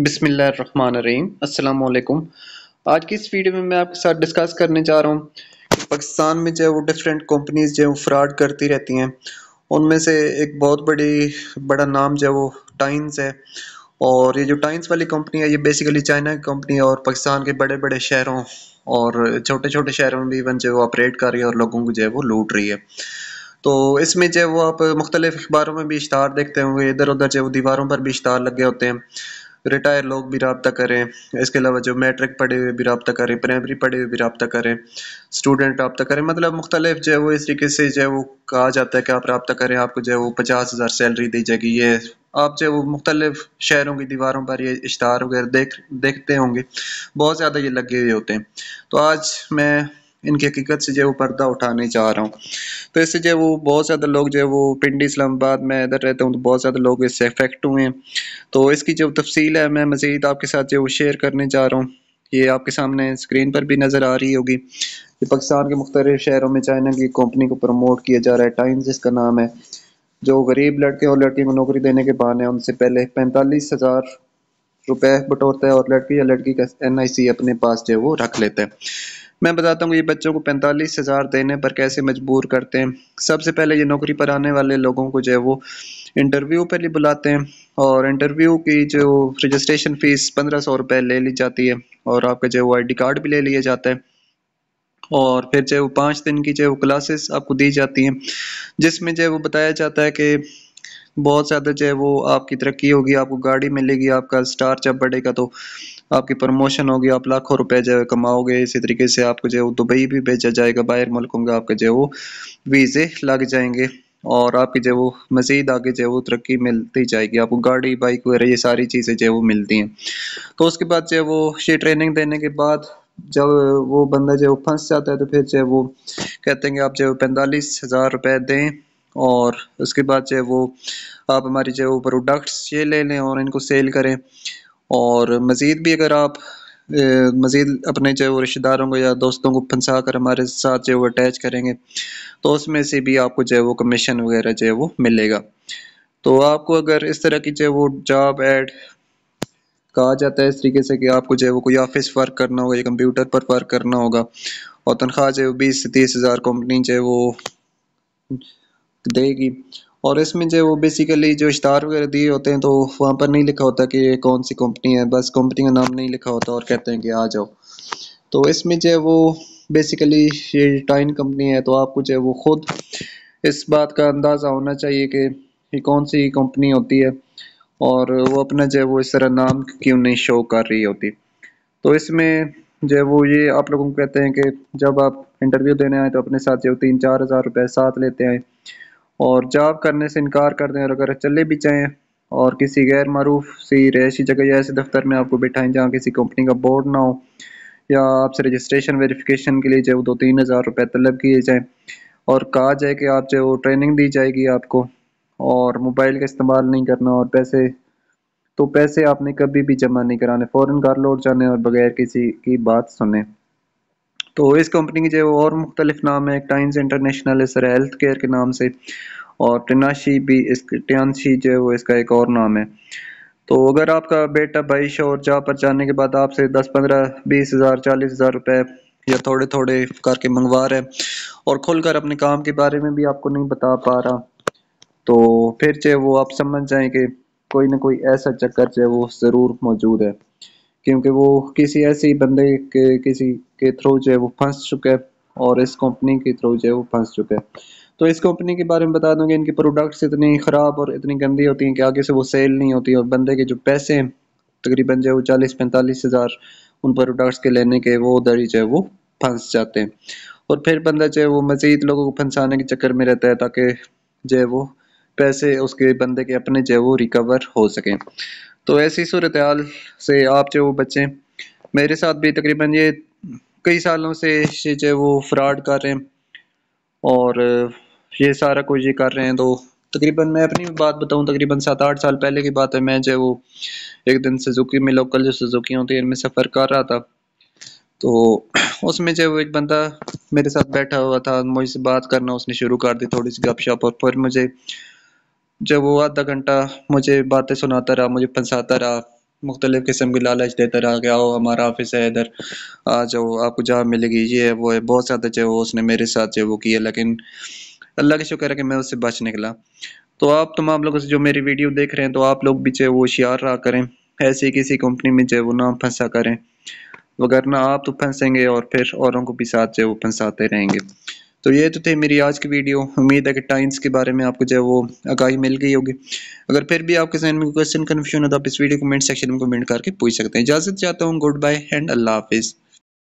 बिसमीम अल्लाम आज की इस वीडियो में मैं आपके साथ डिस्कस करने जा रहा हूँ पाकिस्तान में जो है वो डिफरेंट कंपनीज़ जो है वो फ्रॉड करती रहती हैं उनमें से एक बहुत बड़ी बड़ा नाम जो है वो टाइन्स है और ये जो टाइन्स वाली कंपनी है ये बेसिकली चाइना की कंपनी है और पाकिस्तान के बड़े बड़े शहरों और छोटे छोटे शहरों में भी इवन जो है वो ऑपरेट कर रही है और लोगों को जो है वो लूट रही है तो इसमें जो है वो आप मुख्तलिफ अखबारों में भी इश्तार देखते होंगे इधर उधर जो है वो दीवारों पर भी इश्तार लगे होते हैं रिटायर लोग भी रबता करें इसके अलावा जो मेट्रिक पढ़े हुए भी रबता करें प्राइमरी पढ़े हुए भी रबता करें स्टूडेंट रबता करें मतलब मुख्तलिफ जो है वो इस तरीके से जो है वो कहा जाता है कि आप रबता करें आपको जो है वो पचास हज़ार सैलरी दी जाएगी ये आप जो वो मुख्तलिफ शहरों की दीवारों पर ये इश्तहार वगैरह देख देखते होंगे बहुत ज़्यादा ये लगे हुए होते हैं तो आज मैं इनकी हकीकत से जो है वो पर्दा उठाने चाह रहा हूँ तो इससे जो है वो बहुत ज़्यादा लोग जो है वो पिंडी इस्लामाबाद में इधर रहता हूँ तो बहुत ज़्यादा लोग इससे अफेक्ट हुए हैं तो इसकी जो तफसील है मैं मज़ीद आपके साथ जो वो शेयर करने जा रहा हूँ ये आपके सामने स्क्रीन पर भी नज़र आ रही होगी कि पाकिस्तान के मुख्तलिफ शहरों में चाइना की कंपनी को प्रमोट किया जा रहा है टाइम्स जिसका नाम है जो गरीब लड़के और लड़की को नौकरी देने के बहाने उनसे पहले पैंतालीस हज़ार रुपये बटोरता है और लड़की या लड़की का एन आई सी अपने पास जो है वो रख लेते हैं मैं बताता हूँ ये बच्चों को पैंतालीस हज़ार देने पर कैसे मजबूर करते हैं सबसे पहले ये नौकरी पर आने वाले लोगों को जो है वो इंटरव्यू पर ही बुलाते हैं और इंटरव्यू की जो रजिस्ट्रेशन फ़ीस पंद्रह सौ रुपये ले ली जाती है और आपका जो है वो आई कार्ड भी ले लिया जाता है और फिर जो है वो पाँच दिन की जो है वो क्लासेस आपको दी जाती हैं जिसमें जो है वो बताया जाता है कि बहुत ज़्यादा जो है वो आपकी तरक्की होगी आपको गाड़ी मिलेगी आपका स्टार जब बढ़ेगा तो आपकी प्रमोशन होगी आप लाखों रुपए जो है कमाओगे इसी तरीके से आपको जो है वो दुबई भी भेजा जाएगा बाहर मुल्कों का आपके जो है वो वीज़े लग जाएंगे और आपकी जो है वो मज़ीद आगे जो है वो तरक्की मिलती जाएगी आपको गाड़ी बाइक वगैरह ये सारी चीज़ें जो है वो मिलती हैं तो उसके बाद जो है वो ये ट्रेनिंग देने के बाद जब वो बंदा जो फंस जाता है तो फिर जो वो कहते हैं कि आप जो पैंतालीस हज़ार रुपये दें और उसके बाद जो है वो आप हमारी जो ऊपर प्रोडक्ट्स ये ले लें और इनको सेल करें और मज़ीद भी अगर आप मज़ीद अपने जो वो रिश्तेदारों को या दोस्तों को फंसा कर हमारे साथ जो है वो अटैच करेंगे तो उसमें से भी आपको जो है वो कमीशन वगैरह जो है वो मिलेगा तो आपको अगर इस तरह की जो है वो जॉब एड कहा जाता है इस तरीके से कि आपको जो है वो कोई ऑफिस वर्क करना होगा या कंप्यूटर पर वर्क करना होगा और तनख्वाह जो है बीस से तीस हज़ार कंपनी जो है वो देगी और इसमें जो वो बेसिकली जो इश्तार वगैरह दिए होते हैं तो वहाँ पर नहीं लिखा होता कि ये कौन सी कंपनी है बस कंपनी का नाम नहीं लिखा होता और कहते हैं कि आ जाओ तो इसमें जो है वो बेसिकली ये टाइन कंपनी है तो आपको जो है वो खुद इस बात का अंदाज़ा होना चाहिए कि ये कौन सी कंपनी होती है और वो अपना जो है वो इस तरह नाम क्यों नहीं शो कर रही होती तो इसमें जो है वो ये आप लोगों को कहते हैं कि जब आप इंटरव्यू देने आए तो अपने साथ जो तीन चार हज़ार रुपये साथ लेते आए और जॉब करने से इनकार कर दें और अगर चले भी जाएँ और किसी गैर मरूफ सी रहायशी जगह या ऐसे दफ्तर में आपको बैठाएं जहाँ किसी कंपनी का बोर्ड ना हो या आपसे रजिस्ट्रेशन वेरिफिकेशन के लिए जो दो तीन हज़ार रुपये तलब किए जाएँ और कहा जाए कि आप जो ट्रेनिंग दी जाएगी आपको और मोबाइल का इस्तेमाल नहीं करना और पैसे तो पैसे आपने कभी भी जमा नहीं कराने फ़ौरन घर लौट जाने और बगैर किसी की बात सुने तो इस कंपनी के जो और मुख्तलिफ नाम है टाइम्स इंटरनेशनल है सर हेल्थ केयर के नाम से और टनाशी भी इस टियानशी जो है वो इसका एक और नाम है तो अगर आपका बेटा भाई शोर जा पर जाने के बाद आपसे दस पंद्रह बीस हज़ार चालीस हज़ार रुपये या थोड़े थोड़े करके मंगवा रहे और खुलकर अपने काम के बारे में भी आपको नहीं बता पा रहा तो फिर चाहे वो आप समझ जाएँ कि कोई ना कोई ऐसा चक्कर जो है वो ज़रूर मौजूद है क्योंकि वो किसी ऐसे बंदे के किसी के थ्रू जो है वो फंस चुका है और इस कंपनी के थ्रू जो है वो फंस चुका है तो इस कंपनी के बारे में बता दूंगी इनके प्रोडक्ट्स इतनी ख़राब और इतनी गंदी होती हैं कि आगे से वो सेल नहीं होती और बंदे के जो पैसे हैं तकरीबन जो है वो चालीस पैंतालीस हज़ार उन प्रोडक्ट्स के लेने के वो उधर ही जो है वो फंस जाते हैं और फिर बंदा जो है वो मज़ीद लोगों को फंसाने के चक्कर में रहता है ताकि जो है वो पैसे उसके बंदे के अपने जो है वो रिकवर हो सकें तो ऐसी सूरत हाल से आप जो बच्चे मेरे साथ भी तकरीबन ये कई सालों से जो वो फ्रॉड कर रहे हैं और ये सारा कुछ ये कर रहे हैं तो तकरीबन मैं अपनी बात बताऊं तकरीबन सात आठ साल पहले की बात है मैं जो वो एक दिन सुजुकी में लोकल जो सुजुकी होती है इनमें सफ़र कर रहा था तो उसमें जो वो एक बंदा मेरे साथ बैठा हुआ था मुझसे बात करना उसने शुरू कर दी थोड़ी सी गपशप और फिर मुझे जब वो आधा घंटा मुझे बातें सुनाता रहा मुझे फंसाता रहा मुख्तलिफ़ किस्म की लालच देता रहा कि आओ हमारा ऑफिस है इधर आ जाओ आपको जहाँ मिलेगी ये है वो है बहुत ज़्यादा जो उसने मेरे साथ जो वो किया लेकिन अल्लाह का शुक्र है कि मैं उससे बच निकला तो आप तमाम लोगों से जो मेरी वीडियो देख रहे हैं तो आप लोग भी जो वो होशियार रहा करें ऐसी किसी कंपनी में जो वो ना फंसा करें वगरना आप तो फंसेंगे और फिर औरों को भी साथ जो वो फंसाते रहेंगे तो ये तो थे मेरी आज की वीडियो उम्मीद है कि टाइम्स के बारे में आपको जो है वो आगाही मिल गई होगी अगर फिर भी आपके जहन में क्वेश्चन कन्फ्यूजन हो तो आप इस वीडियो कमेंट सेक्शन में कमेंट करके पूछ सकते हैं इजाज़त चाहता हूँ गुड बाय एंड अल्लाह हाफिज़